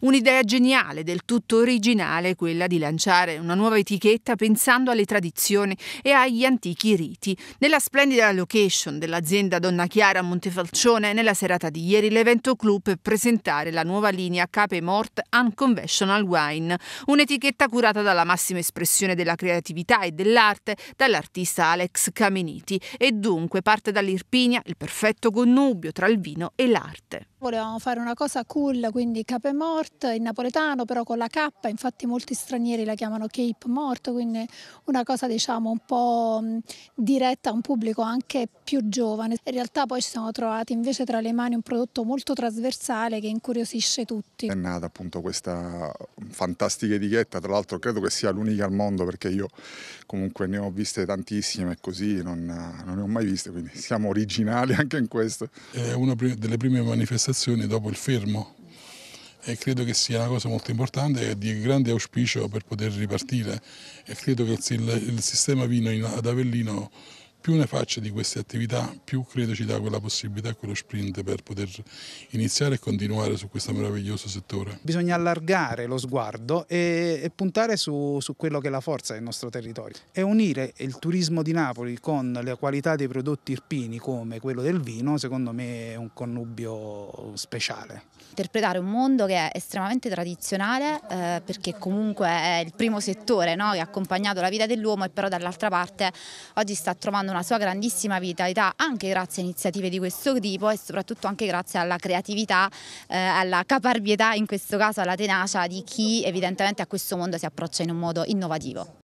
Un'idea geniale, del tutto originale, quella di lanciare una nuova etichetta pensando alle tradizioni e agli antichi riti. Nella splendida location dell'azienda Donna Chiara a Montefalcione, nella serata di ieri l'evento club per presentare la nuova linea Cape Mort Unconventional Wine, un'etichetta curata dalla massima espressione della creatività e dell'arte dall'artista Alex Caminiti e dunque parte dall'Irpinia il perfetto connubio tra il vino e l'arte. Volevamo fare una cosa cool, quindi Cape Mort in napoletano, però con la K, infatti molti stranieri la chiamano Cape Mort, quindi una cosa diciamo un po' diretta a un pubblico anche più giovane. In realtà poi ci siamo trovati invece tra le mani un prodotto molto trasversale che incuriosisce tutti. È nata appunto questa fantastica etichetta, tra l'altro credo che sia l'unica al mondo perché io comunque ne ho viste tantissime e così non, non ne ho mai viste, quindi siamo originali anche in questo. È una delle prime manifestazioni manifestazione dopo il fermo e credo che sia una cosa molto importante e di grande auspicio per poter ripartire e credo che il, il sistema vino in, ad Avellino più ne faccio di queste attività, più credo ci dà quella possibilità, quello sprint per poter iniziare e continuare su questo meraviglioso settore. Bisogna allargare lo sguardo e, e puntare su, su, quello che è la forza del nostro territorio e unire il turismo di Napoli con la qualità dei prodotti irpini come quello del vino, secondo me è un connubio speciale. Interpretare un mondo che è estremamente tradizionale eh, perché comunque è il primo settore no, che ha accompagnato la vita dell'uomo e però dall'altra parte oggi sta trovando una sua grandissima vitalità anche grazie a iniziative di questo tipo e soprattutto anche grazie alla creatività, eh, alla caparbietà, in questo caso alla tenacia di chi evidentemente a questo mondo si approccia in un modo innovativo.